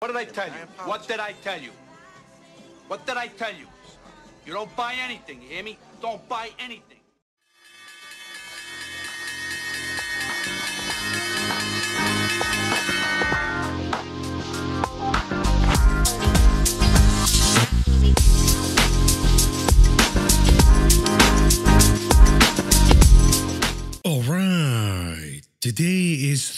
What did I tell you? What did I tell you? What did I tell you? You don't buy anything, you hear me? Don't buy anything.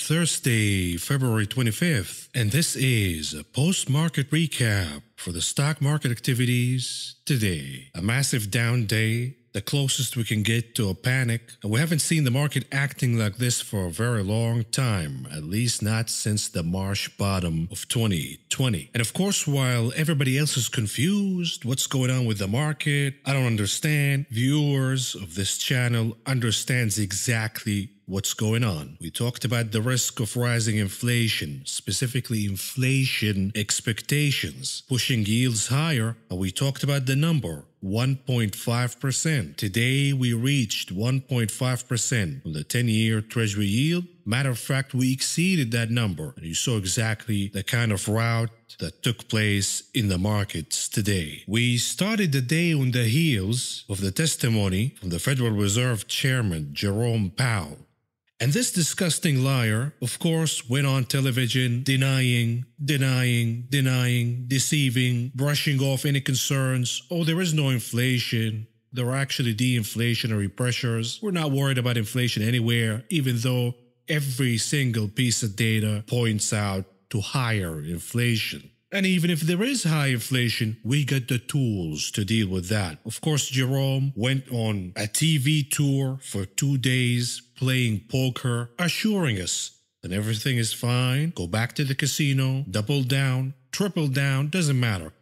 Thursday, February 25th, and this is a post market recap for the stock market activities today. A massive down day, the closest we can get to a panic, and we haven't seen the market acting like this for a very long time, at least not since the March bottom of 2020. And of course, while everybody else is confused, what's going on with the market, I don't understand, viewers of this channel understands exactly what's going on. We talked about the risk of rising inflation, specifically inflation expectations, pushing yields higher, and we talked about the number. 1.5%. Today we reached 1.5% on the 10 year Treasury yield. Matter of fact, we exceeded that number. And you saw exactly the kind of route that took place in the markets today. We started the day on the heels of the testimony from the Federal Reserve Chairman Jerome Powell and this disgusting liar, of course, went on television denying, denying, denying, deceiving, brushing off any concerns. Oh, there is no inflation. There are actually de-inflationary pressures. We're not worried about inflation anywhere, even though every single piece of data points out to higher inflation. And even if there is high inflation, we get the tools to deal with that. Of course, Jerome went on a TV tour for two days playing poker, assuring us that everything is fine, go back to the casino, double down, triple down, doesn't matter.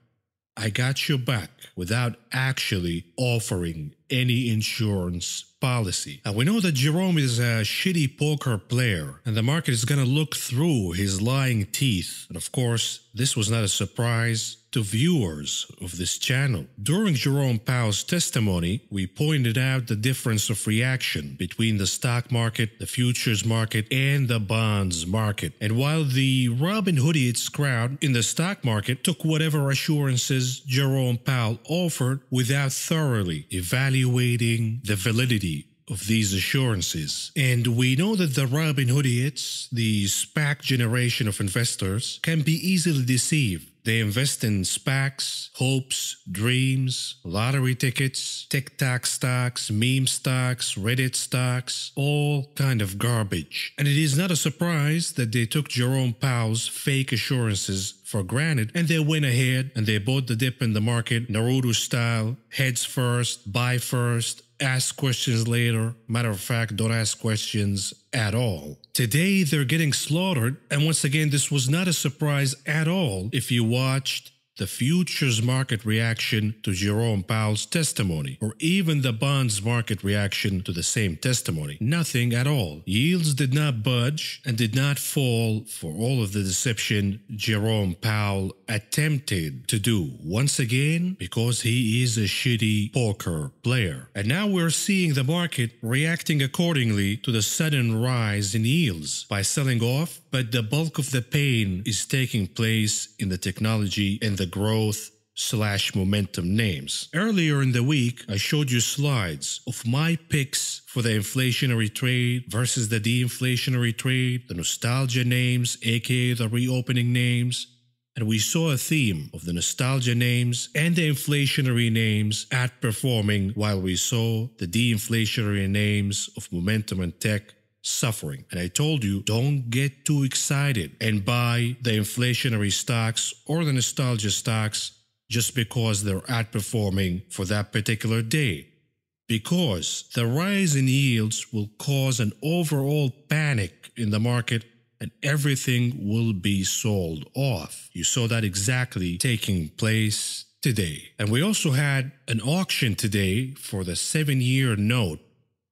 I got your back without actually offering any insurance policy. And we know that Jerome is a shitty poker player, and the market is gonna look through his lying teeth. And of course, this was not a surprise to viewers of this channel. During Jerome Powell's testimony, we pointed out the difference of reaction between the stock market, the futures market, and the bonds market. And while the Robin Hoodietes crowd in the stock market took whatever assurances Jerome Powell offered without thoroughly evaluating evaluating the validity of these assurances. And we know that the Hoodites, the SPAC generation of investors, can be easily deceived they invest in SPACs, hopes, dreams, lottery tickets, TikTok stocks, meme stocks, Reddit stocks, all kind of garbage. And it is not a surprise that they took Jerome Powell's fake assurances for granted and they went ahead and they bought the dip in the market Naruto style, heads first, buy first, ask questions later. Matter of fact, don't ask questions at all. Today, they're getting slaughtered, and once again, this was not a surprise at all if you watched the futures market reaction to Jerome Powell's testimony, or even the bonds market reaction to the same testimony. Nothing at all. Yields did not budge and did not fall for all of the deception Jerome Powell attempted to do once again because he is a shitty poker player. And now we're seeing the market reacting accordingly to the sudden rise in yields by selling off, but the bulk of the pain is taking place in the technology and the the growth slash momentum names. Earlier in the week, I showed you slides of my picks for the inflationary trade versus the deinflationary trade, the nostalgia names, aka the reopening names. And we saw a theme of the nostalgia names and the inflationary names outperforming while we saw the deinflationary names of momentum and tech suffering. And I told you, don't get too excited and buy the inflationary stocks or the nostalgia stocks just because they're outperforming for that particular day. Because the rise in yields will cause an overall panic in the market and everything will be sold off. You saw that exactly taking place today. And we also had an auction today for the seven year note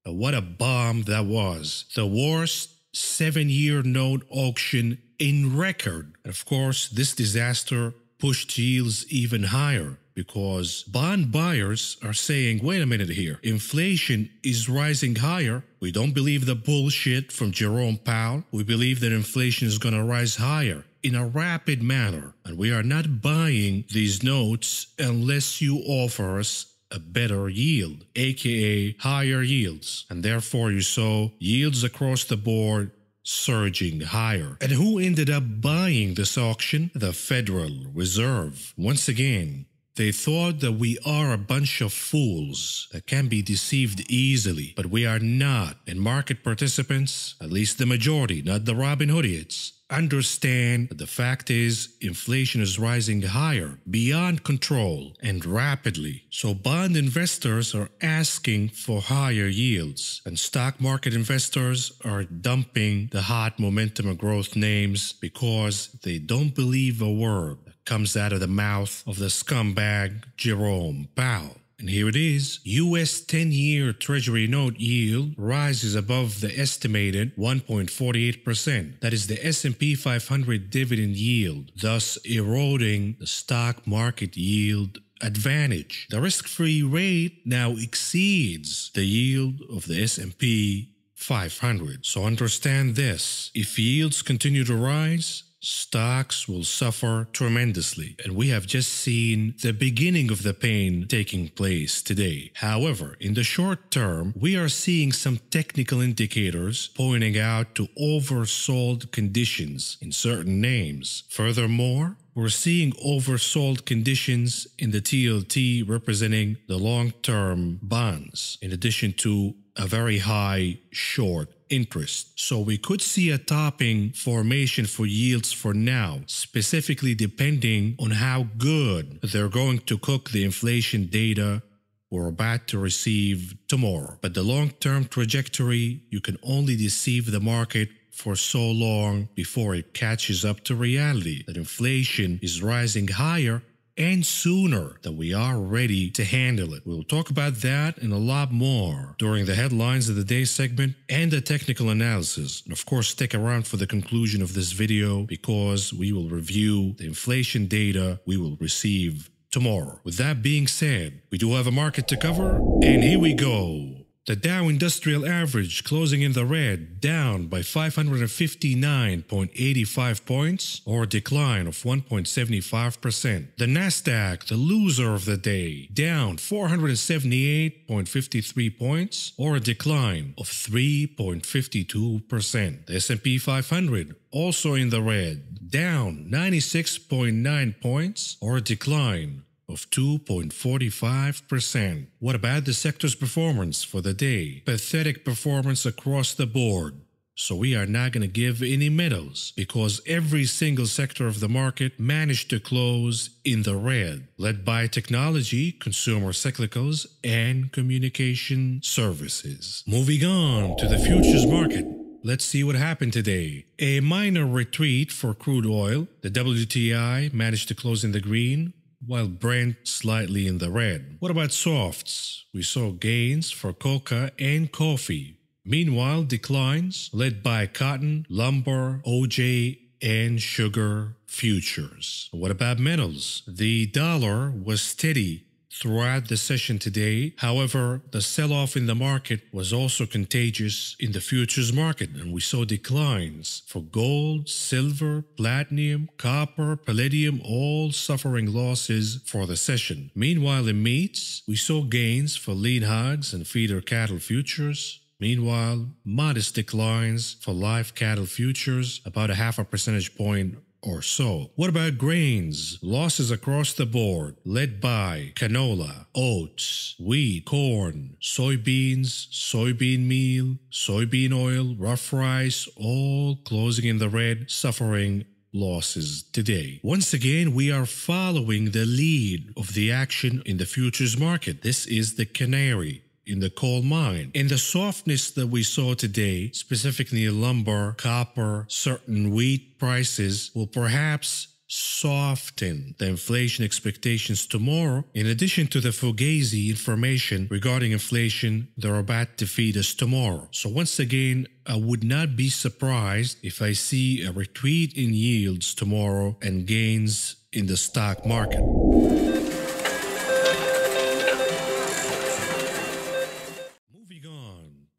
what a bomb that was. The worst seven year note auction in record. And of course, this disaster pushed yields even higher because bond buyers are saying, wait a minute here, inflation is rising higher. We don't believe the bullshit from Jerome Powell. We believe that inflation is going to rise higher in a rapid manner. And we are not buying these notes unless you offer us a better yield, aka higher yields, and therefore you saw yields across the board surging higher. And who ended up buying this auction? The Federal Reserve. Once again, they thought that we are a bunch of fools that can be deceived easily, but we are not. And market participants, at least the majority, not the Robin Hoodiots, understand the fact is inflation is rising higher, beyond control, and rapidly. So bond investors are asking for higher yields, and stock market investors are dumping the hot momentum and growth names because they don't believe a word that comes out of the mouth of the scumbag Jerome Powell. And here it is. US 10 year Treasury note yield rises above the estimated 1.48%. That is the S&P 500 dividend yield, thus eroding the stock market yield advantage. The risk-free rate now exceeds the yield of the S&P 500. So understand this. If yields continue to rise, stocks will suffer tremendously. And we have just seen the beginning of the pain taking place today. However, in the short term, we are seeing some technical indicators pointing out to oversold conditions in certain names. Furthermore, we're seeing oversold conditions in the TLT representing the long term bonds, in addition to a very high short interest. So we could see a topping formation for yields for now, specifically depending on how good they're going to cook the inflation data we're about to receive tomorrow. But the long-term trajectory, you can only deceive the market for so long before it catches up to reality that inflation is rising higher and sooner that we are ready to handle it. We'll talk about that and a lot more during the headlines of the day segment and the technical analysis. And of course, stick around for the conclusion of this video because we will review the inflation data we will receive tomorrow. With that being said, we do have a market to cover, and here we go. The Dow Industrial Average closing in the red, down by 559.85 points, or a decline of 1.75%. The Nasdaq, the loser of the day, down 478.53 points, or a decline of 3.52%. The S&P 500 also in the red, down 96.9 points, or a decline of 2.45%. What about the sector's performance for the day? Pathetic performance across the board. So we are not going to give any medals because every single sector of the market managed to close in the red, led by technology, consumer cyclicals, and communication services. Moving on to the futures market. Let's see what happened today. A minor retreat for crude oil. The WTI managed to close in the green while Brent slightly in the red. What about softs? We saw gains for coca and coffee. Meanwhile, declines led by cotton, lumber, OJ, and sugar futures. What about metals? The dollar was steady throughout the session today. However, the sell-off in the market was also contagious in the futures market and we saw declines for gold, silver, platinum, copper, palladium, all suffering losses for the session. Meanwhile, in meats, we saw gains for lean hogs and feeder cattle futures, Meanwhile, modest declines for live cattle futures, about a half a percentage point or so. What about grains? Losses across the board, led by canola, oats, wheat, corn, soybeans, soybean meal, soybean oil, rough rice, all closing in the red, suffering losses today. Once again, we are following the lead of the action in the futures market. This is the canary in the coal mine. And the softness that we saw today, specifically lumber, copper, certain wheat prices, will perhaps soften the inflation expectations tomorrow. In addition to the Fugazi information regarding inflation, are Rabat to feed us tomorrow. So once again, I would not be surprised if I see a retreat in yields tomorrow and gains in the stock market.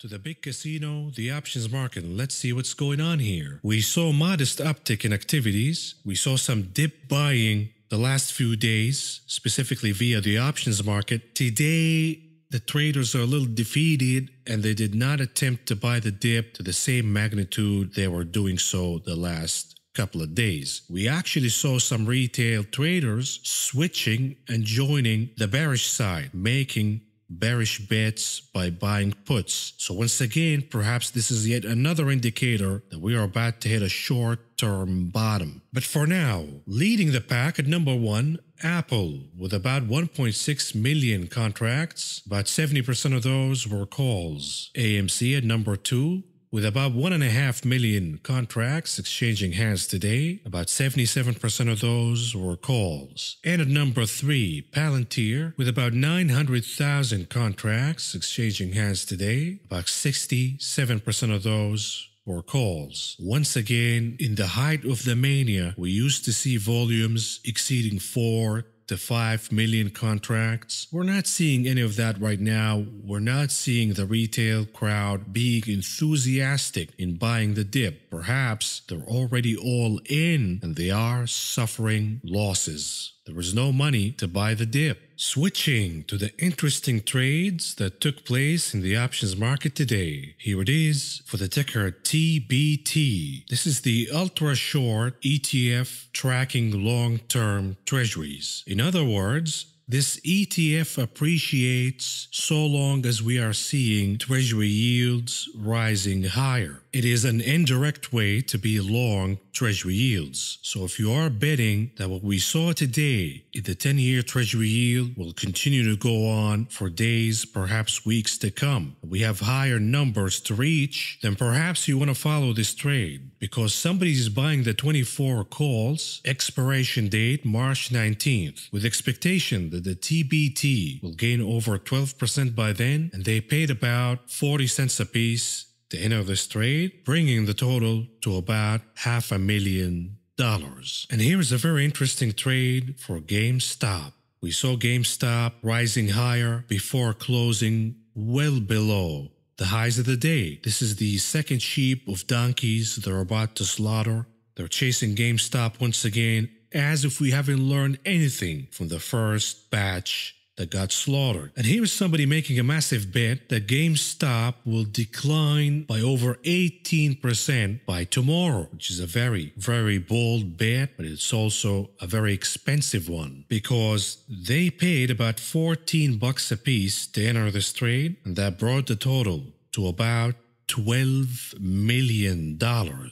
to the big casino, the options market. Let's see what's going on here. We saw modest uptick in activities. We saw some dip buying the last few days, specifically via the options market. Today, the traders are a little defeated and they did not attempt to buy the dip to the same magnitude they were doing so the last couple of days. We actually saw some retail traders switching and joining the bearish side, making bearish bets by buying puts. So once again, perhaps this is yet another indicator that we are about to hit a short-term bottom. But for now, leading the pack at number one, Apple, with about 1.6 million contracts, about 70% of those were calls. AMC at number two, with about 1.5 million contracts exchanging hands today, about 77% of those were calls. And at number 3, Palantir, with about 900,000 contracts exchanging hands today, about 67% of those or calls. Once again, in the height of the mania, we used to see volumes exceeding 4 the 5 million contracts. We're not seeing any of that right now. We're not seeing the retail crowd being enthusiastic in buying the dip. Perhaps they're already all in and they are suffering losses. There is no money to buy the dip. Switching to the interesting trades that took place in the options market today. Here it is for the ticker TBT. This is the ultra short ETF tracking long term treasuries. In other words, this ETF appreciates so long as we are seeing Treasury yields rising higher. It is an indirect way to be long Treasury yields. So if you are betting that what we saw today, the 10 year Treasury yield will continue to go on for days, perhaps weeks to come, we have higher numbers to reach, then perhaps you want to follow this trade because somebody is buying the 24 calls, expiration date March 19th, with expectation that the TBT will gain over 12% by then, and they paid about 40 cents apiece to enter this trade, bringing the total to about half a million dollars. And here is a very interesting trade for GameStop. We saw GameStop rising higher before closing well below the highs of the day. This is the second sheep of donkeys they're about to slaughter. They're chasing GameStop once again as if we haven't learned anything from the first batch that got slaughtered. And here is somebody making a massive bet that GameStop will decline by over 18% by tomorrow, which is a very, very bold bet, but it's also a very expensive one because they paid about 14 bucks a piece to enter this trade, and that brought the total to about $12 million.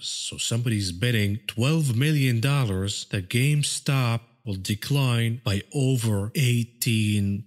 So somebody's betting $12 million that GameStop will decline by over 18%.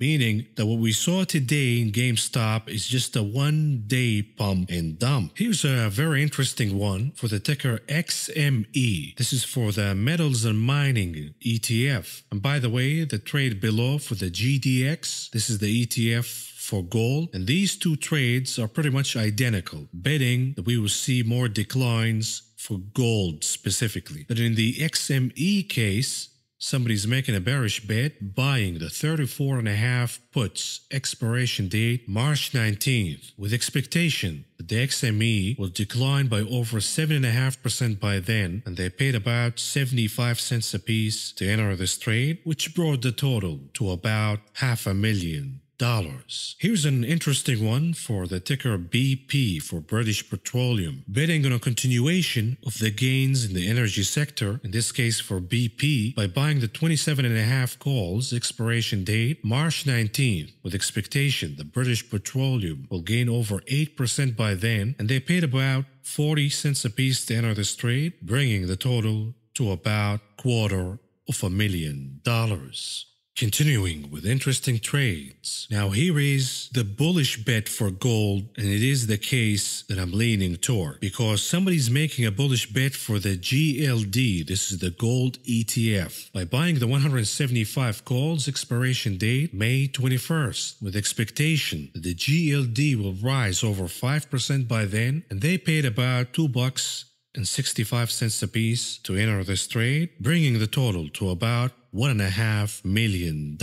Meaning that what we saw today in GameStop is just a one day pump and dump. Here's a very interesting one for the ticker XME. This is for the metals and mining ETF. And by the way, the trade below for the GDX, this is the ETF for gold. And these two trades are pretty much identical, betting that we will see more declines for gold specifically. But in the XME case, somebody's making a bearish bet buying the 34 and a half puts expiration date March 19th with expectation that the XME will decline by over 7.5% by then and they paid about 75 cents apiece to enter this trade which brought the total to about half a million. Dollars. Here's an interesting one for the ticker BP for British Petroleum, betting on a continuation of the gains in the energy sector, in this case for BP, by buying the 27.5 calls expiration date March 19, with expectation the British Petroleum will gain over 8% by then, and they paid about 40 cents apiece to enter this trade, bringing the total to about quarter of a million dollars. Continuing with interesting trades. Now here is the bullish bet for gold and it is the case that I'm leaning toward because somebody's making a bullish bet for the GLD. This is the gold ETF by buying the 175 calls expiration date May 21st with expectation that the GLD will rise over 5% by then and they paid about 2 bucks and 65 cents apiece to enter this trade, bringing the total to about $1.5 million.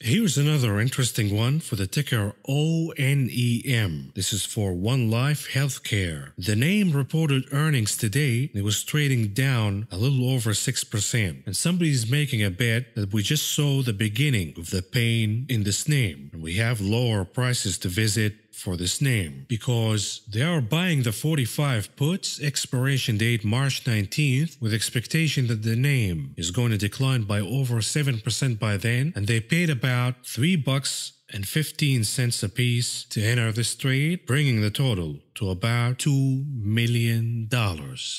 Here's another interesting one for the ticker ONEM. This is for One Life Healthcare. The name reported earnings today. It was trading down a little over 6%. And somebody's making a bet that we just saw the beginning of the pain in this name. And we have lower prices to visit for this name because they are buying the 45 puts expiration date March 19th with expectation that the name is going to decline by over 7% by then and they paid about 3 bucks and 15 cents apiece to enter this trade, bringing the total to about $2 million.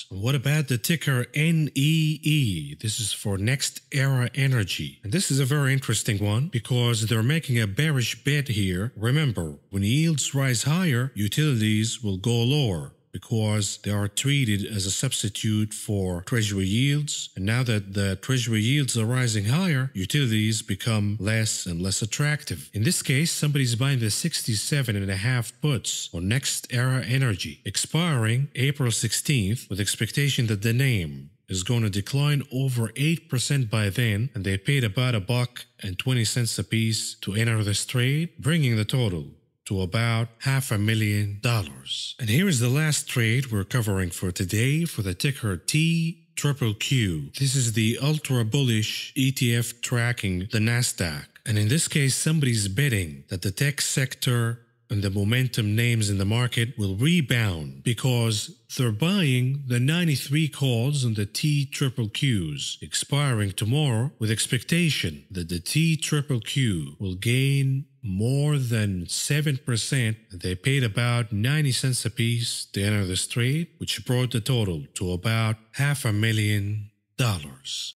What about the ticker NEE? This is for Next Era Energy. And this is a very interesting one because they're making a bearish bid here. Remember, when yields rise higher, utilities will go lower because they are treated as a substitute for treasury yields. And now that the treasury yields are rising higher, utilities become less and less attractive. In this case, somebody's buying the 67 and a half puts on Next Era Energy, expiring April 16th with expectation that the name is going to decline over 8% by then, and they paid about a buck and 20 cents apiece to enter this trade, bringing the total to about half a million dollars. And here is the last trade we're covering for today for the ticker T Triple Q. This is the ultra bullish ETF tracking the Nasdaq. And in this case, somebody's betting that the tech sector and the momentum names in the market will rebound because they're buying the 93 calls and the T triple Qs expiring tomorrow with expectation that the T triple Q will gain more than 7%. They paid about 90 cents apiece to enter this trade, which brought the total to about half a million dollars.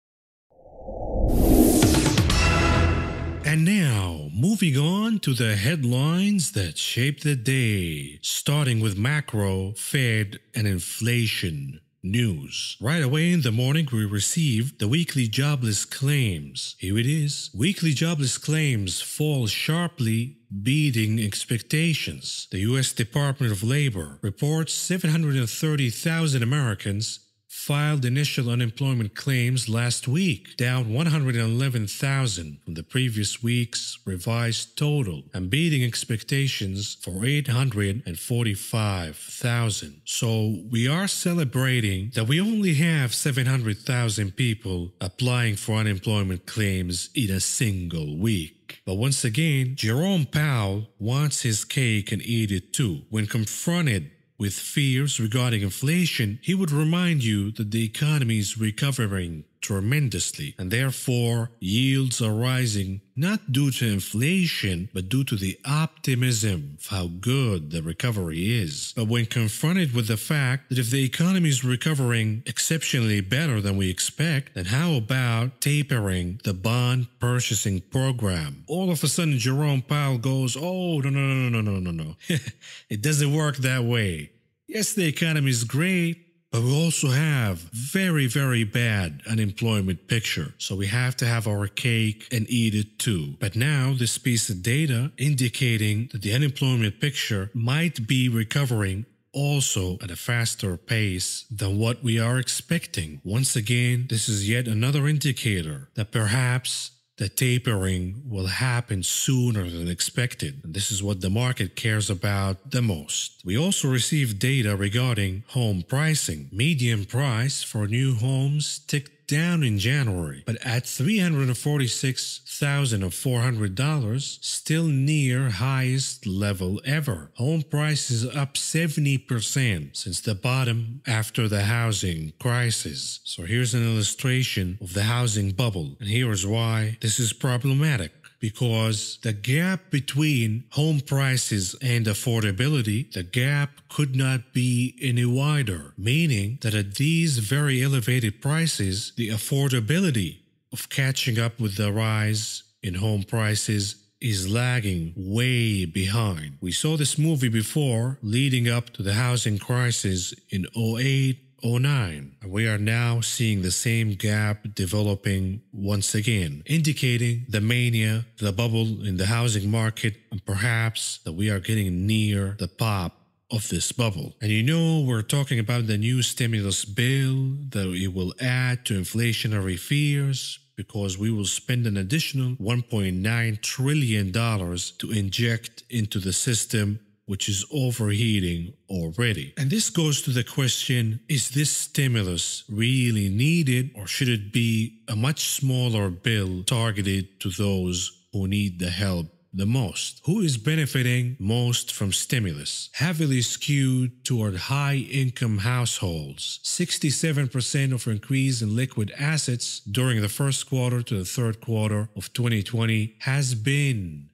And now, Moving on to the headlines that shaped the day, starting with macro, Fed, and inflation news. Right away in the morning, we received the weekly jobless claims. Here it is. Weekly jobless claims fall sharply beating expectations. The U.S. Department of Labor reports 730,000 Americans filed initial unemployment claims last week, down 111,000 from the previous week's revised total and beating expectations for 845,000. So we are celebrating that we only have 700,000 people applying for unemployment claims in a single week. But once again, Jerome Powell wants his cake and eat it too. When confronted with fears regarding inflation, he would remind you that the economy is recovering tremendously, and therefore yields are rising not due to inflation, but due to the optimism of how good the recovery is. But when confronted with the fact that if the economy is recovering exceptionally better than we expect, then how about tapering the bond purchasing program? All of a sudden, Jerome Powell goes, oh, no, no, no, no, no, no, no. it doesn't work that way. Yes, the economy is great, but we also have very, very bad unemployment picture. So we have to have our cake and eat it too. But now this piece of data indicating that the unemployment picture might be recovering also at a faster pace than what we are expecting. Once again, this is yet another indicator that perhaps the tapering will happen sooner than expected. This is what the market cares about the most. We also received data regarding home pricing. Median price for new homes ticked down in January, but at 346 1400 dollars still near highest level ever. Home prices up 70% since the bottom after the housing crisis. So here's an illustration of the housing bubble, and here is why this is problematic because the gap between home prices and affordability, the gap could not be any wider, meaning that at these very elevated prices, the affordability of catching up with the rise in home prices is lagging way behind. We saw this movie before leading up to the housing crisis in 08 09. We are now seeing the same gap developing once again, indicating the mania, the bubble in the housing market, and perhaps that we are getting near the pop of this bubble. And you know, we're talking about the new stimulus bill that it will add to inflationary fears because we will spend an additional $1.9 trillion to inject into the system which is overheating already. And this goes to the question is this stimulus really needed, or should it be a much smaller bill targeted to those who need the help the most? Who is benefiting most from stimulus? Heavily skewed toward high income households. 67% of increase in liquid assets during the first quarter to the third quarter of 2020 has been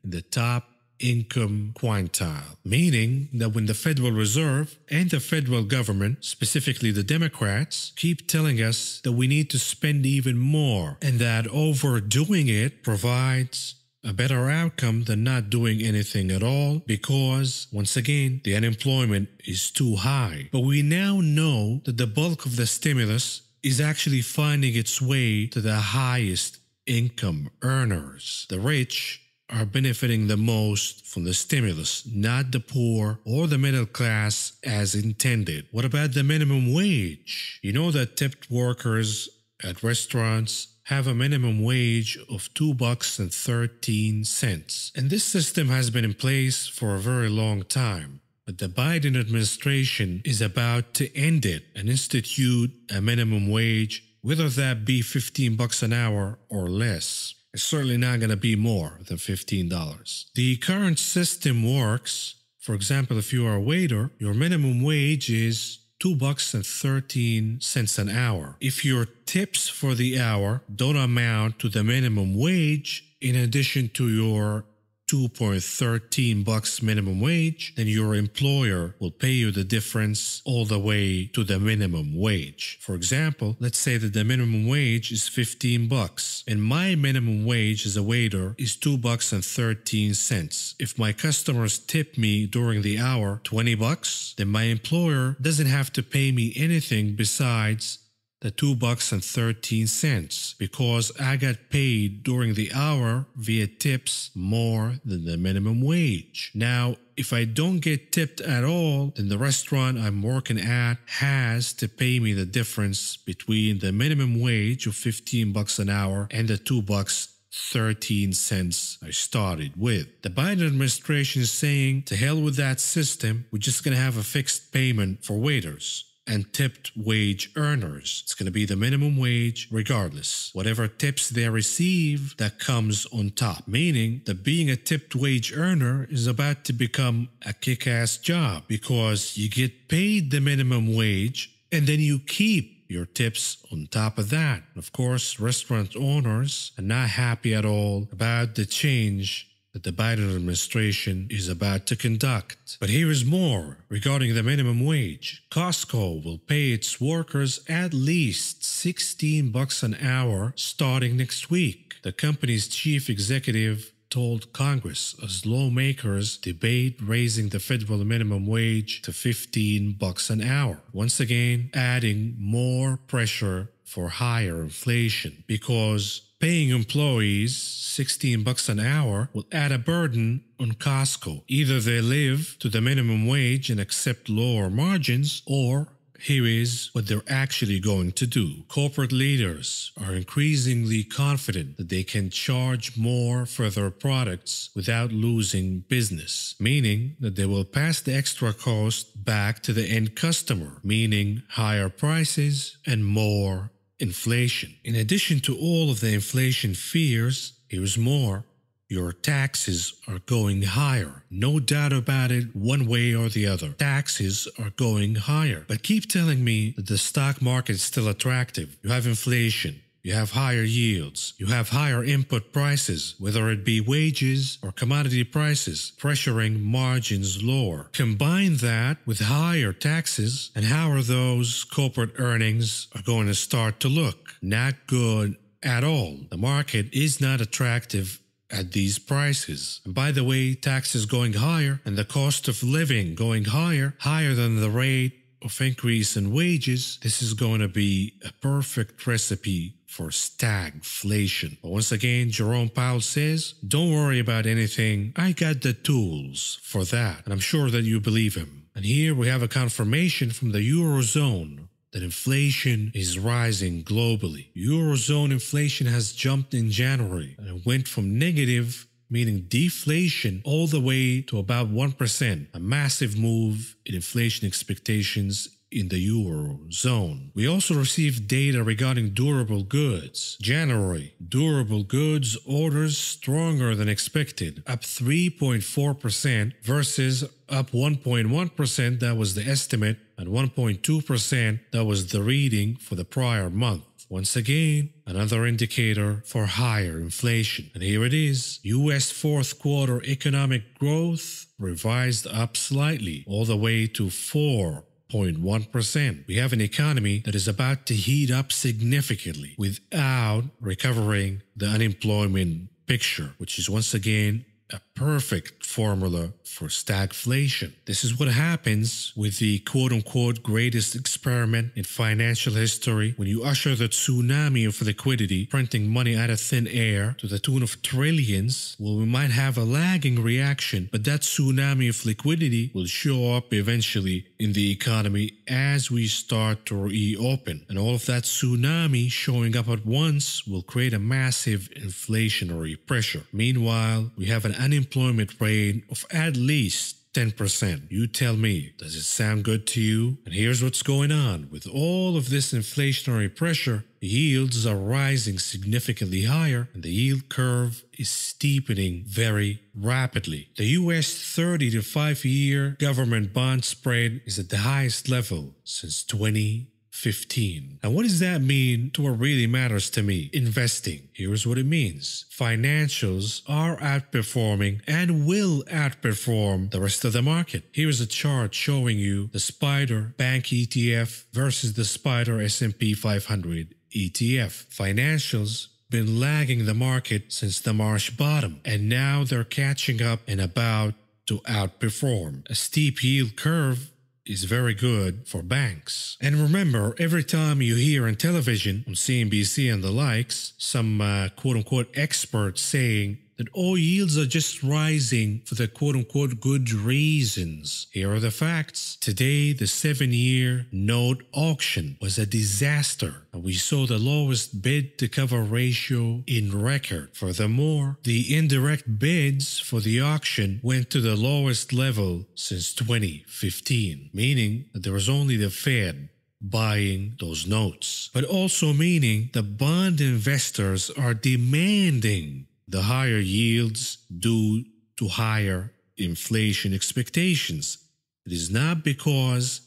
in the top income quintile, meaning that when the Federal Reserve and the federal government, specifically the Democrats, keep telling us that we need to spend even more and that overdoing it provides a better outcome than not doing anything at all because, once again, the unemployment is too high. But we now know that the bulk of the stimulus is actually finding its way to the highest income earners. The rich are benefiting the most from the stimulus, not the poor or the middle class as intended. What about the minimum wage? You know that tipped workers at restaurants have a minimum wage of 2 bucks and 13 cents. And this system has been in place for a very long time. But the Biden administration is about to end it and institute a minimum wage, whether that be 15 bucks an hour or less. It's certainly not going to be more than $15. The current system works. For example, if you are a waiter, your minimum wage is two bucks and 13 cents an hour. If your tips for the hour don't amount to the minimum wage, in addition to your 2.13 bucks minimum wage, then your employer will pay you the difference all the way to the minimum wage. For example, let's say that the minimum wage is 15 bucks and my minimum wage as a waiter is 2 bucks and 13 cents. If my customers tip me during the hour 20 bucks, then my employer doesn't have to pay me anything besides the 2 bucks and 13 cents because I got paid during the hour via tips more than the minimum wage. Now, if I don't get tipped at all, then the restaurant I'm working at has to pay me the difference between the minimum wage of 15 bucks an hour and the 2 bucks 13 cents I started with. The Biden administration is saying, to hell with that system, we're just going to have a fixed payment for waiters and tipped wage earners. It's going to be the minimum wage regardless. Whatever tips they receive, that comes on top. Meaning that being a tipped wage earner is about to become a kick ass job because you get paid the minimum wage and then you keep your tips on top of that. Of course, restaurant owners are not happy at all about the change that the Biden administration is about to conduct. But here is more regarding the minimum wage. Costco will pay its workers at least 16 bucks an hour starting next week. The company's chief executive told Congress as lawmakers debate raising the federal minimum wage to 15 bucks an hour, once again adding more pressure for higher inflation because paying employees 16 bucks an hour will add a burden on Costco. Either they live to the minimum wage and accept lower margins, or here is what they're actually going to do. Corporate leaders are increasingly confident that they can charge more for their products without losing business, meaning that they will pass the extra cost back to the end customer, meaning higher prices and more Inflation. In addition to all of the inflation fears, here's more. Your taxes are going higher. No doubt about it, one way or the other. Taxes are going higher. But keep telling me that the stock market's still attractive. You have inflation. You have higher yields. You have higher input prices, whether it be wages or commodity prices, pressuring margins lower. Combine that with higher taxes, and how are those corporate earnings are going to start to look? Not good at all. The market is not attractive at these prices. And by the way, taxes going higher and the cost of living going higher, higher than the rate of increase in wages, this is going to be a perfect recipe for stagflation. But once again, Jerome Powell says, don't worry about anything. I got the tools for that. And I'm sure that you believe him. And here we have a confirmation from the Eurozone that inflation is rising globally. Eurozone inflation has jumped in January and it went from negative meaning deflation all the way to about 1%, a massive move in inflation expectations in the eurozone. We also received data regarding durable goods. January, durable goods orders stronger than expected, up 3.4% versus up 1.1% that was the estimate and 1.2% that was the reading for the prior month. Once again, another indicator for higher inflation. And here it is. US fourth quarter economic growth revised up slightly, all the way to 4. 0.1%. We have an economy that is about to heat up significantly without recovering the unemployment picture, which is once again a perfect formula for stagflation. This is what happens with the quote unquote greatest experiment in financial history when you usher the tsunami of liquidity, printing money out of thin air to the tune of trillions. Well, we might have a lagging reaction, but that tsunami of liquidity will show up eventually in the economy as we start to reopen. And all of that tsunami showing up at once will create a massive inflationary pressure. Meanwhile, we have an unemployment unemployment rate of at least 10%. You tell me, does it sound good to you? And here's what's going on. With all of this inflationary pressure, yields are rising significantly higher and the yield curve is steepening very rapidly. The US 30 to 5 year government bond spread is at the highest level since 20 15. And what does that mean to what really matters to me? Investing. Here's what it means. Financials are outperforming and will outperform the rest of the market. Here's a chart showing you the Spider Bank ETF versus the Spider S&P 500 ETF. Financials been lagging the market since the March bottom, and now they're catching up and about to outperform. A steep yield curve is very good for banks. And remember, every time you hear on television, on CNBC and the likes, some uh, quote unquote experts saying that all yields are just rising for the quote unquote good reasons. Here are the facts. Today, the seven year note auction was a disaster. and We saw the lowest bid to cover ratio in record. Furthermore, the indirect bids for the auction went to the lowest level since 2015, meaning that there was only the Fed buying those notes, but also meaning the bond investors are demanding the higher yields due to higher inflation expectations. It is not because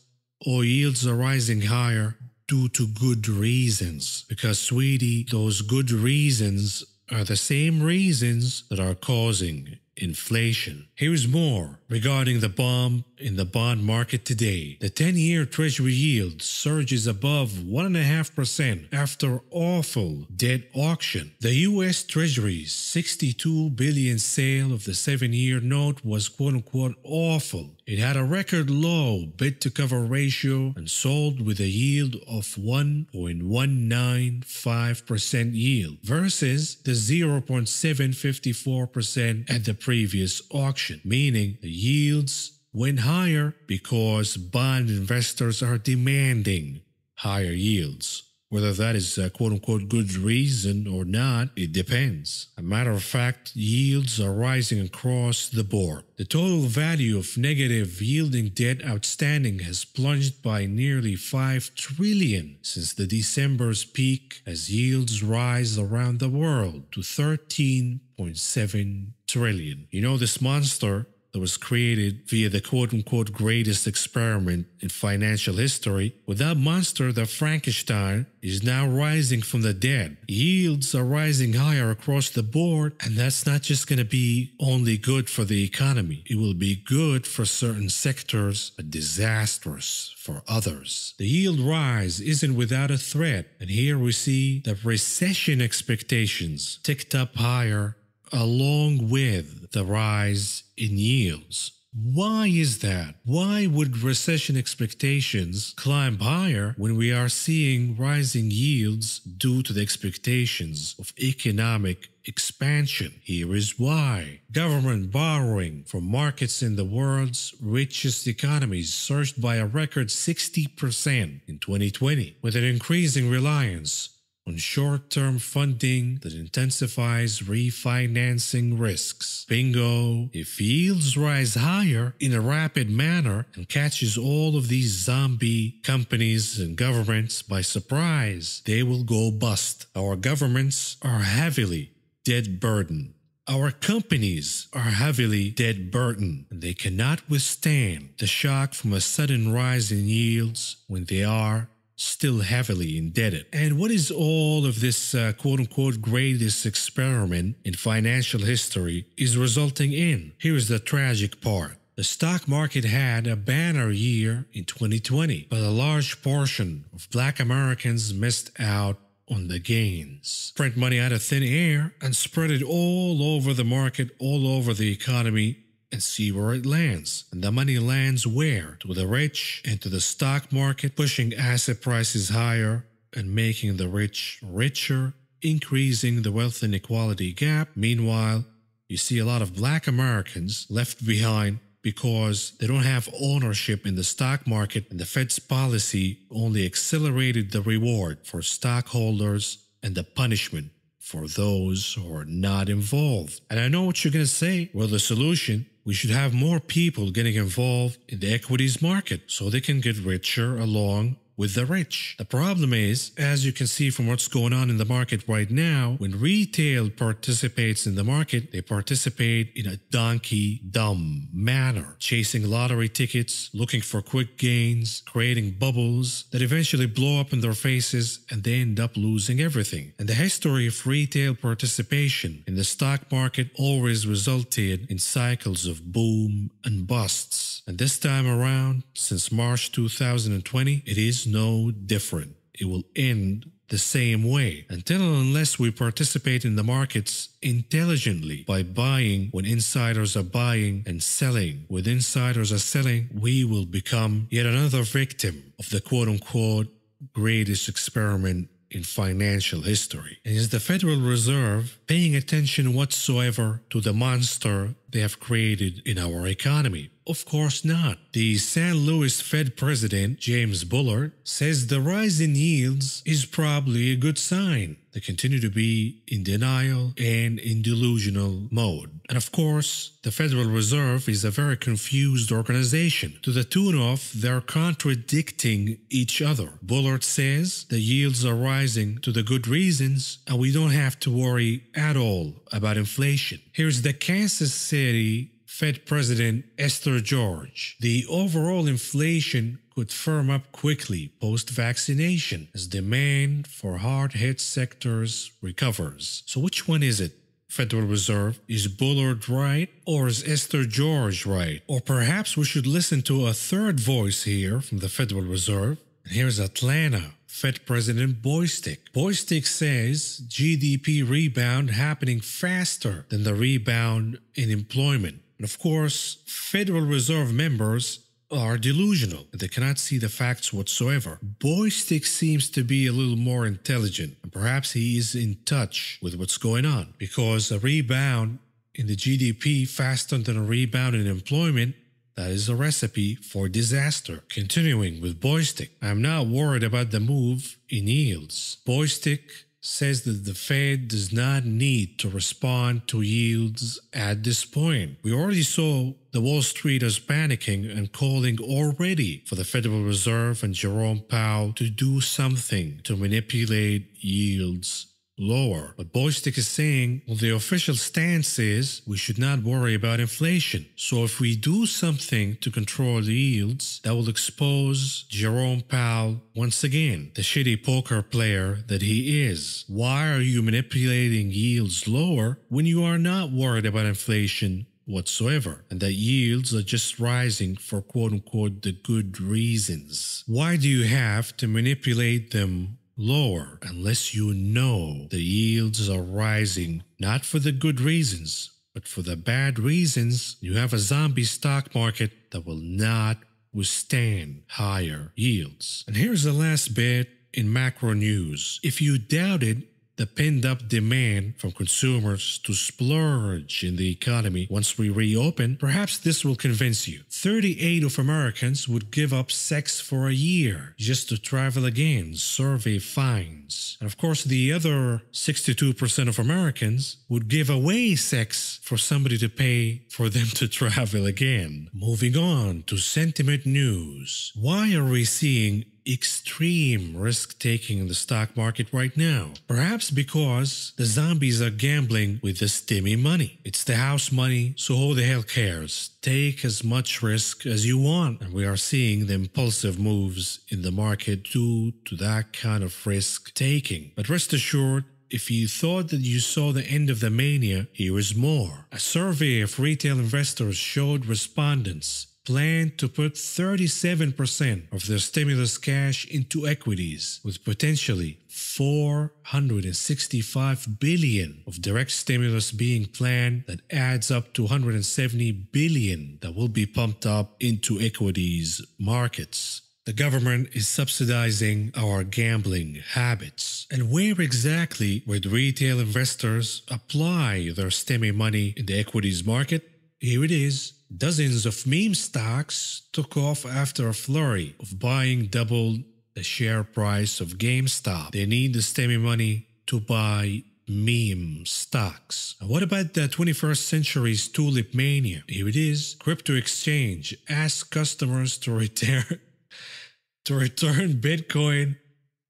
oil yields are rising higher due to good reasons. Because, sweetie, those good reasons are the same reasons that are causing inflation. Here's more regarding the bomb in the bond market today. The 10 year Treasury yield surges above 1.5% after awful dead auction. The U.S. Treasury's 62 billion sale of the seven year note was quote unquote awful. It had a record low bid to cover ratio and sold with a yield of 1.195% yield versus the 0.754% at the previous auction, meaning the yields went higher because bond investors are demanding higher yields. Whether that is a quote unquote good reason or not, it depends. A matter of fact, yields are rising across the board. The total value of negative yielding debt outstanding has plunged by nearly 5 trillion since the December's peak as yields rise around the world to 13 1.7 trillion. You know, this monster that was created via the quote unquote greatest experiment in financial history, with that monster, the Frankenstein, is now rising from the dead. Yields are rising higher across the board, and that's not just going to be only good for the economy. It will be good for certain sectors, but disastrous for others. The yield rise isn't without a threat, and here we see the recession expectations ticked up higher along with the rise in yields. Why is that? Why would recession expectations climb higher when we are seeing rising yields due to the expectations of economic expansion? Here is why. Government borrowing from markets in the world's richest economies surged by a record 60% in 2020, with an increasing reliance on short term funding that intensifies refinancing risks. Bingo! If yields rise higher in a rapid manner and catches all of these zombie companies and governments by surprise, they will go bust. Our governments are heavily dead burdened. Our companies are heavily dead burden, and they cannot withstand the shock from a sudden rise in yields when they are still heavily indebted. And what is all of this uh, quote unquote greatest experiment in financial history is resulting in? Here's the tragic part. The stock market had a banner year in 2020, but a large portion of black Americans missed out on the gains. Print money out of thin air and spread it all over the market, all over the economy, and see where it lands. And the money lands where? To the rich into the stock market, pushing asset prices higher and making the rich richer, increasing the wealth inequality gap. Meanwhile, you see a lot of black Americans left behind because they don't have ownership in the stock market and the Fed's policy only accelerated the reward for stockholders and the punishment for those who are not involved. And I know what you're going to say. Well, the solution we should have more people getting involved in the equities market so they can get richer along with the rich. The problem is, as you can see from what's going on in the market right now, when retail participates in the market, they participate in a donkey dumb manner, chasing lottery tickets, looking for quick gains, creating bubbles that eventually blow up in their faces and they end up losing everything. And the history of retail participation in the stock market always resulted in cycles of boom and busts. And this time around, since March 2020, it is no different. It will end the same way until and unless we participate in the markets intelligently by buying when insiders are buying and selling when insiders are selling we will become yet another victim of the quote unquote greatest experiment in financial history. And is the Federal Reserve paying attention whatsoever to the monster they have created in our economy. Of course not. The San Luis Fed president, James Bullard, says the rise in yields is probably a good sign. They continue to be in denial and in delusional mode. And of course, the Federal Reserve is a very confused organization to the tune of they're contradicting each other. Bullard says the yields are rising to the good reasons and we don't have to worry at all about inflation. Here's the Kansas City Fed President Esther George. The overall inflation could firm up quickly post vaccination as demand for hard hit sectors recovers. So, which one is it? Federal Reserve? Is Bullard right? Or is Esther George right? Or perhaps we should listen to a third voice here from the Federal Reserve. And here's Atlanta Fed President Boystick. Boystick says GDP rebound happening faster than the rebound in employment. And of course, Federal Reserve members are delusional. They cannot see the facts whatsoever. Boystick seems to be a little more intelligent, and perhaps he is in touch with what's going on because a rebound in the GDP faster than a rebound in employment that is a recipe for disaster. Continuing with Boystick, I'm not worried about the move in yields. Boystick says that the Fed does not need to respond to yields at this point. We already saw the Wall Street is panicking and calling already for the Federal Reserve and Jerome Powell to do something to manipulate yields lower. But Boystick is saying, well, the official stance is we should not worry about inflation. So if we do something to control yields, that will expose Jerome Powell once again, the shitty poker player that he is. Why are you manipulating yields lower when you are not worried about inflation whatsoever, and that yields are just rising for quote unquote the good reasons. Why do you have to manipulate them lower unless you know the yields are rising not for the good reasons, but for the bad reasons. You have a zombie stock market that will not withstand higher yields. And here's the last bit in macro news. If you doubted the pent up demand from consumers to splurge in the economy once we reopen, perhaps this will convince you. 38 of Americans would give up sex for a year just to travel again, survey finds. And of course, the other 62% of Americans would give away sex for somebody to pay for them to travel again. Moving on to sentiment news. Why are we seeing extreme risk taking in the stock market right now. Perhaps because the zombies are gambling with the stimmy money. It's the house money, so who the hell cares? Take as much risk as you want. And we are seeing the impulsive moves in the market due to that kind of risk taking. But rest assured, if you thought that you saw the end of the mania, here is more. A survey of retail investors showed respondents plan to put 37% of their stimulus cash into equities, with potentially 465 billion of direct stimulus being planned that adds up to 170 billion that will be pumped up into equities markets. The government is subsidizing our gambling habits. And where exactly would retail investors apply their STEMI money in the equities market? Here it is dozens of meme stocks took off after a flurry of buying doubled the share price of GameStop. They need the STEMI money to buy meme stocks. What about the 21st century's tulip mania? Here it is. Crypto exchange asks customers to return to return Bitcoin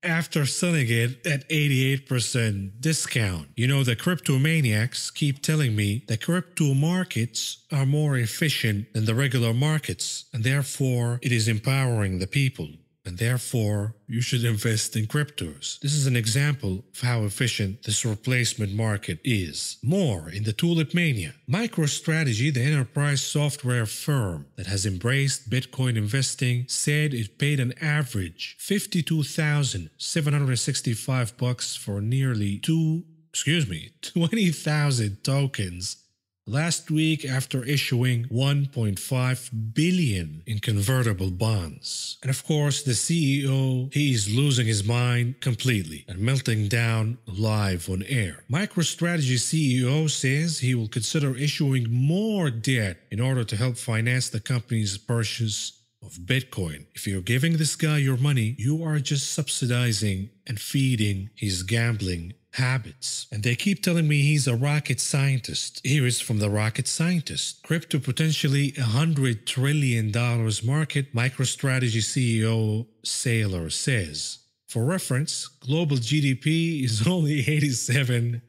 after selling it at 88% discount. You know, the crypto maniacs keep telling me the crypto markets are more efficient than the regular markets, and therefore it is empowering the people and therefore you should invest in cryptos. This is an example of how efficient this replacement market is. More in the Tulip Mania. MicroStrategy, the enterprise software firm that has embraced Bitcoin investing, said it paid an average 52,765 bucks for nearly 2 excuse me, 20,000 tokens last week after issuing 1.5 billion in convertible bonds. And of course, the CEO, he is losing his mind completely and melting down live on air. MicroStrategy CEO says he will consider issuing more debt in order to help finance the company's purchase of Bitcoin. If you're giving this guy your money, you are just subsidizing and feeding his gambling habits. And they keep telling me he's a rocket scientist. Here is from the rocket scientist. Crypto potentially $100 trillion market, MicroStrategy CEO Saylor says. For reference, global GDP is only 87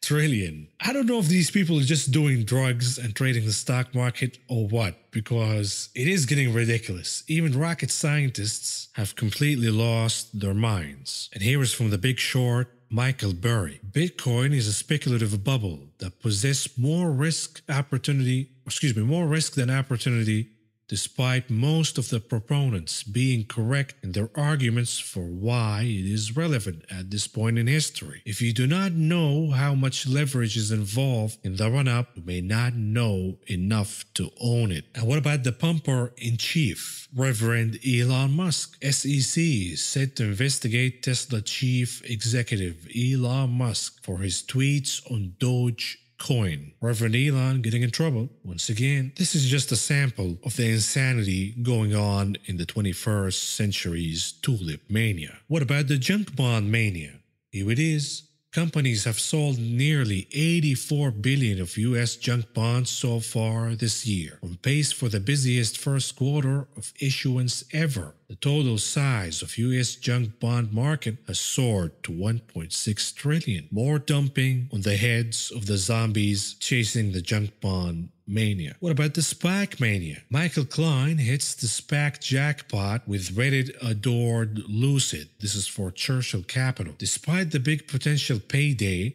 trillion. I don't know if these people are just doing drugs and trading the stock market or what, because it is getting ridiculous. Even rocket scientists have completely lost their minds. And here is from the big short Michael Burry. Bitcoin is a speculative bubble that possesses more risk opportunity, excuse me, more risk than opportunity despite most of the proponents being correct in their arguments for why it is relevant at this point in history. If you do not know how much leverage is involved in the run up, you may not know enough to own it. And what about the pumper in chief, Reverend Elon Musk? SEC is said to investigate Tesla chief executive Elon Musk for his tweets on Doge Coin, Reverend Elon getting in trouble once again. This is just a sample of the insanity going on in the 21st century's tulip mania. What about the junk bond mania? Here it is. Companies have sold nearly 84 billion of US junk bonds so far this year, on pace for the busiest first quarter of issuance ever the total size of US junk bond market has soared to 1.6 trillion. More dumping on the heads of the zombies chasing the junk bond mania. What about the SPAC mania? Michael Klein hits the SPAC jackpot with Reddit adored Lucid. This is for Churchill Capital. Despite the big potential payday,